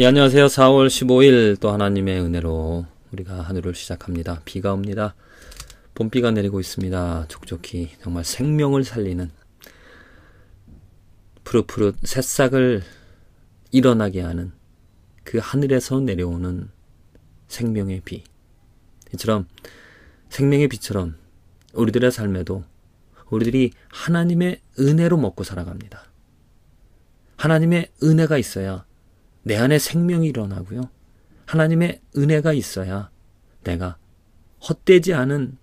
예, 안녕하세요. 4월 15일 또 하나님의 은혜로 우리가 하늘을 시작합니다. 비가 옵니다. 봄비가 내리고 있습니다. 촉촉히 정말 생명을 살리는 푸릇푸릇 새싹을 일어나게 하는 그 하늘에서 내려오는 생명의 비. 이처럼 생명의 비처럼 우리들의 삶에도 우리들이 하나님의 은혜로 먹고 살아갑니다. 하나님의 은혜가 있어야 내 안에 생명이 일어나고요. 하나님의 은혜가 있어야 내가 헛되지 않은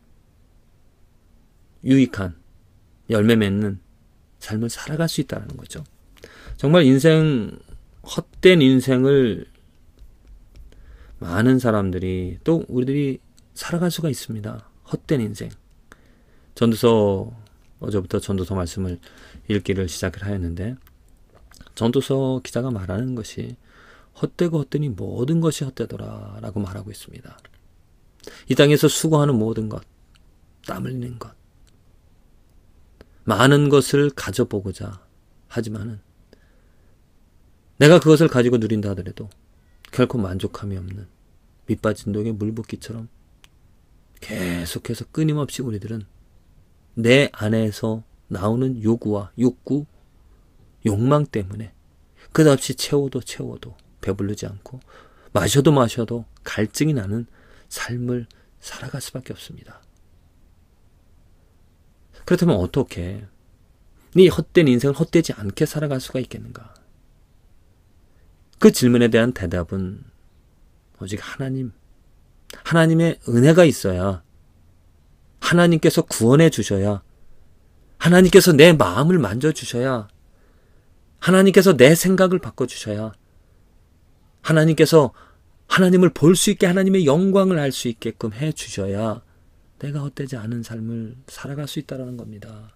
유익한 열매 맺는 삶을 살아갈 수 있다는 거죠. 정말 인생 헛된 인생을 많은 사람들이 또 우리들이 살아갈 수가 있습니다. 헛된 인생. 전도서 어제부터 전도서 말씀을 읽기를 시작을 하였는데 전도서 기자가 말하는 것이 헛되고 헛되니 모든 것이 헛되더라 라고 말하고 있습니다. 이 땅에서 수고하는 모든 것, 땀 흘리는 것, 많은 것을 가져보고자 하지만은 내가 그것을 가지고 누린다 하더라도 결코 만족함이 없는 밑빠진 독에 물붓기처럼 계속해서 끊임없이 우리들은 내 안에서 나오는 요구와 욕구, 욕망 때문에 끝없이 채워도 채워도 배부르지 않고 마셔도 마셔도 갈증이 나는 삶을 살아갈 수밖에 없습니다. 그렇다면 어떻게 네 헛된 인생을 헛되지 않게 살아갈 수가 있겠는가? 그 질문에 대한 대답은 오직 하나님, 하나님의 은혜가 있어야 하나님께서 구원해 주셔야 하나님께서 내 마음을 만져 주셔야 하나님께서 내 생각을 바꿔주셔야 하나님께서 하나님을 볼 수 있게 하나님의 영광을 알 수 있게끔 해 주셔야 내가 헛되지 않은 삶을 살아갈 수 있다라는 겁니다.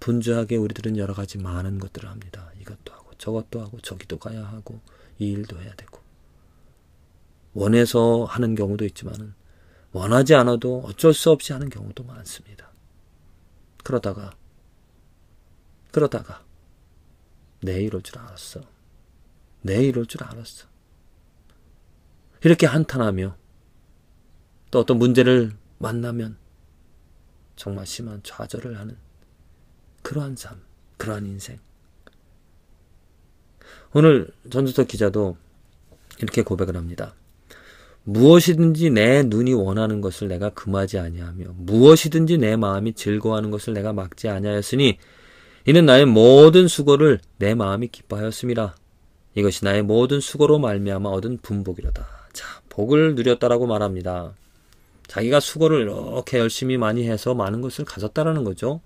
분주하게 우리들은 여러 가지 많은 것들을 합니다. 이것도 하고 저것도 하고 저기도 가야 하고 이 일도 해야 되고 원해서 하는 경우도 있지만 원하지 않아도 어쩔 수 없이 하는 경우도 많습니다. 그러다가 그러다가 내 네, 이럴 줄 알았어. 내 네, 이럴 줄 알았어. 이렇게 한탄하며 또 어떤 문제를 만나면 정말 심한 좌절을 하는 그러한 삶, 그러한 인생. 오늘 전주석 기자도 이렇게 고백을 합니다. 무엇이든지 내 눈이 원하는 것을 내가 금하지 아니하며 무엇이든지 내 마음이 즐거워하는 것을 내가 막지 아니하였으니 이는 나의 모든 수고를 내 마음이 기뻐하였습니다. 이것이 나의 모든 수고로 말미암아 얻은 분복이로다. 자, 복을 누렸다라고 말합니다. 자기가 수고를 이렇게 열심히 많이 해서 많은 것을 가졌다라는 거죠.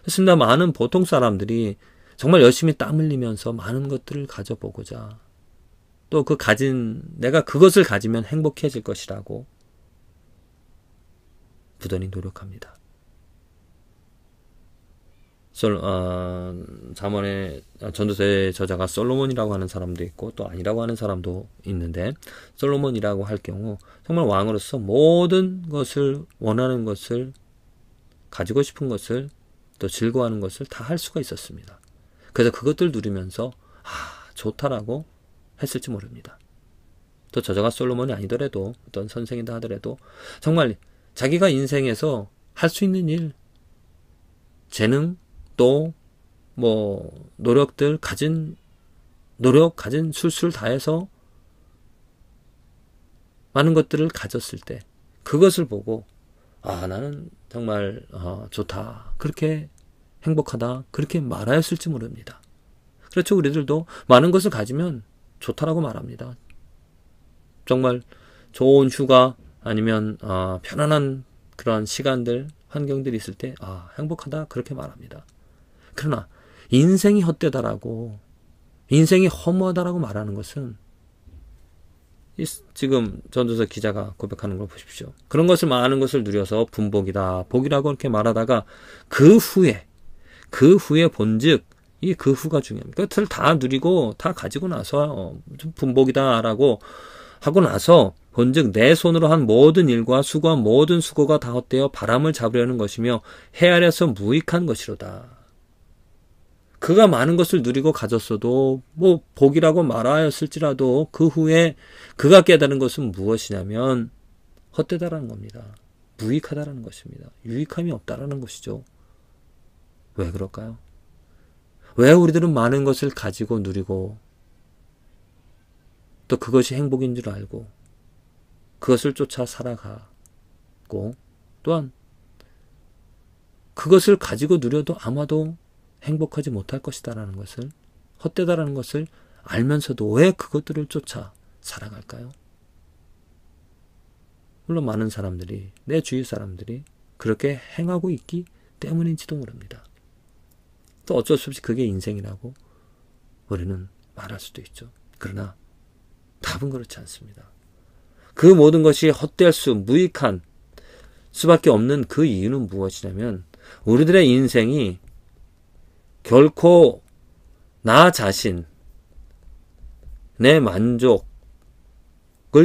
그렇습니다. 많은 보통 사람들이 정말 열심히 땀 흘리면서 많은 것들을 가져보고자 또 그 가진 내가 그것을 가지면 행복해질 것이라고 부단히 노력합니다. 솔, 아, 어, 자문의 전도서의 저자가 솔로몬이라고 하는 사람도 있고 또 아니라고 하는 사람도 있는데 솔로몬이라고 할 경우 정말 왕으로서 모든 것을 원하는 것을 가지고 싶은 것을 또 즐거워하는 것을 다 할 수가 있었습니다. 그래서 그것들 누리면서 아 좋다라고 했을지 모릅니다. 또 저자가 솔로몬이 아니더라도 어떤 선생이다 하더라도 정말 자기가 인생에서 할 수 있는 일 재능 또뭐 노력들 가진 노력 가진 술술 다해서 많은 것들을 가졌을 때 그것을 보고 아 나는 정말 어, 좋다 그렇게 행복하다 그렇게 말하였을지 모릅니다. 그렇죠 우리들도 많은 것을 가지면 좋다라고 말합니다. 정말 좋은 휴가 아니면 어, 편안한 그런 시간들 환경들이 있을 때 아 행복하다 그렇게 말합니다. 그러나 인생이 헛되다라고 인생이 허무하다라고 말하는 것은 지금 전도서 기자가 고백하는 걸 보십시오. 그런 것을 많은 것을 누려서 분복이다, 복이라고 이렇게 말하다가 그 후에 그 후에 본즉 이 그 후가 중요합니다. 그것을 그러니까 다 누리고 다 가지고 나서 어, 분복이다라고 하고 나서 본즉 내 손으로 한 모든 일과 수고한 모든 수고가 다 헛되어 바람을 잡으려는 것이며 해 아래서 무익한 것이로다. 그가 많은 것을 누리고 가졌어도 뭐 복이라고 말하였을지라도 그 후에 그가 깨달은 것은 무엇이냐면 헛되다라는 겁니다. 무익하다라는 것입니다. 유익함이 없다라는 것이죠. 왜 그럴까요? 왜 우리들은 많은 것을 가지고 누리고 또 그것이 행복인 줄 알고 그것을 쫓아 살아가고 또한 그것을 가지고 누려도 아마도 행복하지 못할 것이다라는 것을 헛되다라는 것을 알면서도 왜 그것들을 쫓아 살아갈까요? 물론 많은 사람들이 내 주위 사람들이 그렇게 행하고 있기 때문인지도 모릅니다. 또 어쩔 수 없이 그게 인생이라고 우리는 말할 수도 있죠. 그러나 답은 그렇지 않습니다. 그 모든 것이 헛될 수 무익한 수밖에 없는 그 이유는 무엇이냐면 우리들의 인생이 결코 나 자신, 내 만족을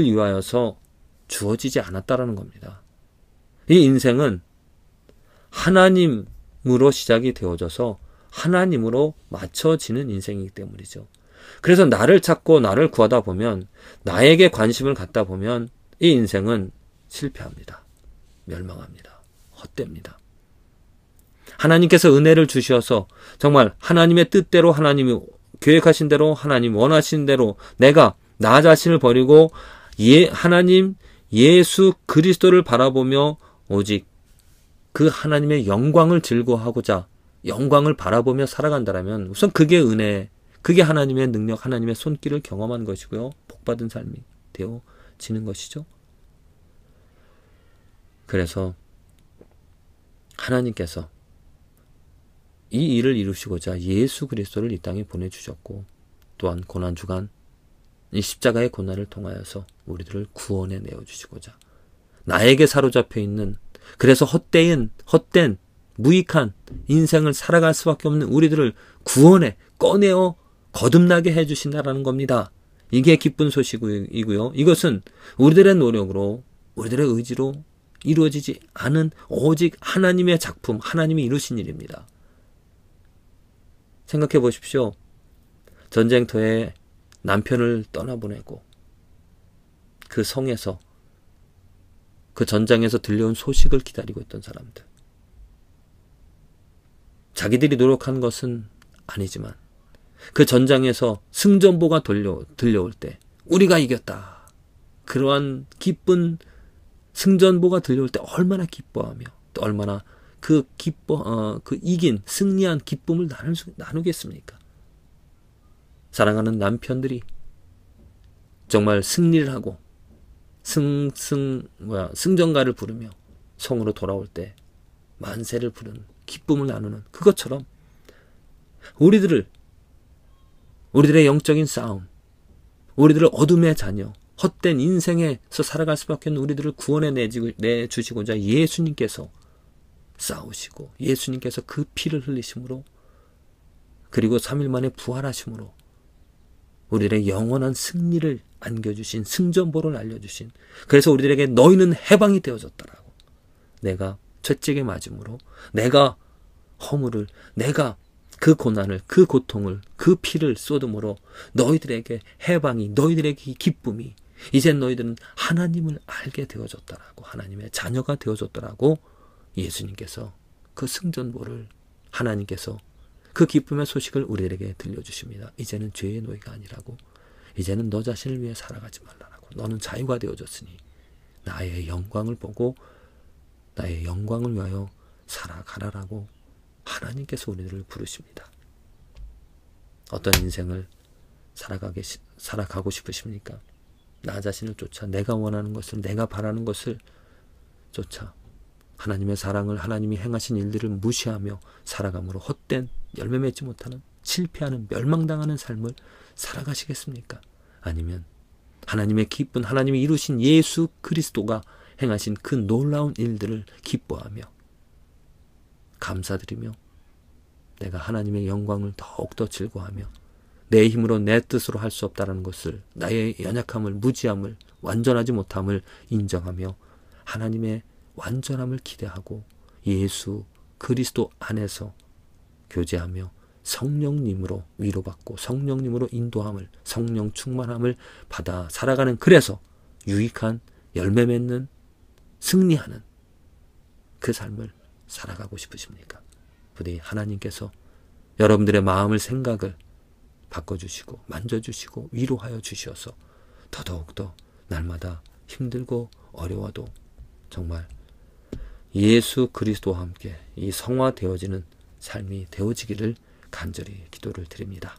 위하여서 주어지지 않았다라는 겁니다. 이 인생은 하나님으로 시작이 되어져서 하나님으로 맞춰지는 인생이기 때문이죠. 그래서 나를 찾고 나를 구하다 보면 나에게 관심을 갖다 보면 이 인생은 실패합니다. 멸망합니다. 헛됩니다. 하나님께서 은혜를 주셔서 정말 하나님의 뜻대로 하나님이 계획하신 대로 하나님 원하신 대로 내가 나 자신을 버리고 예 하나님 예수 그리스도를 바라보며 오직 그 하나님의 영광을 즐거워하고자 영광을 바라보며 살아간다라면 우선 그게 은혜, 그게 하나님의 능력, 하나님의 손길을 경험한 것이고요. 복받은 삶이 되어지는 것이죠. 그래서 하나님께서 이 일을 이루시고자 예수 그리스도를 이 땅에 보내주셨고 또한 고난 주간 이 십자가의 고난을 통하여서 우리들을 구원해 내어 주시고자 나에게 사로잡혀 있는 그래서 헛된 헛된 무익한 인생을 살아갈 수밖에 없는 우리들을 구원해 꺼내어 거듭나게 해 주신다라는 겁니다. 이게 기쁜 소식이고요. 이것은 우리들의 노력으로 우리들의 의지로 이루어지지 않은 오직 하나님의 작품, 하나님이 이루신 일입니다. 생각해 보십시오. 전쟁터에 남편을 떠나보내고 그 성에서 그 전장에서 들려온 소식을 기다리고 있던 사람들. 자기들이 노력한 것은 아니지만 그 전장에서 승전보가 돌려, 들려올 때 우리가 이겼다. 그러한 기쁜 승전보가 들려올 때 얼마나 기뻐하며 또 얼마나 그 기뻐 어, 그 이긴 승리한 기쁨을 나눌 수, 나누겠습니까? 사랑하는 남편들이 정말 승리를 하고 승승 뭐야 승전가를 부르며 성으로 돌아올 때 만세를 부르는 기쁨을 나누는 그것처럼 우리들을 우리들의 영적인 싸움 우리들을 어둠의 자녀 헛된 인생에서 살아갈 수밖에 없는 우리들을 구원해 내주시고자 예수님께서 싸우시고 예수님께서 그 피를 흘리심으로 그리고 3일 만에 부활하심으로 우리들의 영원한 승리를 안겨주신 승전보를 알려주신 그래서 우리들에게 너희는 해방이 되어졌더라고 내가 채찍에 맞음으로 내가 허물을 내가 그 고난을 그 고통을 그 피를 쏟음으로 너희들에게 해방이 너희들에게 기쁨이 이젠 너희들은 하나님을 알게 되어졌더라고 하나님의 자녀가 되어졌더라고 예수님께서 그 승전보를 하나님께서 그 기쁨의 소식을 우리들에게 들려주십니다. 이제는 죄의 노예가 아니라고 이제는 너 자신을 위해 살아가지 말라라고 너는 자유가 되어졌으니 나의 영광을 보고 나의 영광을 위하여 살아가라라고 하나님께서 우리들을 부르십니다. 어떤 인생을 살아가게, 살아가고 싶으십니까? 나 자신을 쫓아 내가 원하는 것을 내가 바라는 것을 쫓아 하나님의 사랑을 하나님이 행하신 일들을 무시하며 살아감으로 헛된 열매 맺지 못하는 실패하는 멸망당하는 삶을 살아가시겠습니까? 아니면 하나님의 기쁜 하나님이 이루신 예수 그리스도가 행하신 그 놀라운 일들을 기뻐하며 감사드리며 내가 하나님의 영광을 더욱더 즐거워하며 내 힘으로 내 뜻으로 할 수 없다라는 것을 나의 연약함을 무지함을 완전하지 못함을 인정하며 하나님의 완전함을 기대하고 예수 그리스도 안에서 교제하며 성령님으로 위로받고 성령님으로 인도함을 성령 충만함을 받아 살아가는 그래서 유익한 열매 맺는 승리하는 그 삶을 살아가고 싶으십니까? 부디 하나님께서 여러분들의 마음을 생각을 바꿔주시고 만져주시고 위로하여 주시어서 더더욱더 날마다 힘들고 어려워도 정말 예수 그리스도와 함께 이 성화되어지는 삶이 되어지기를 간절히 기도를 드립니다.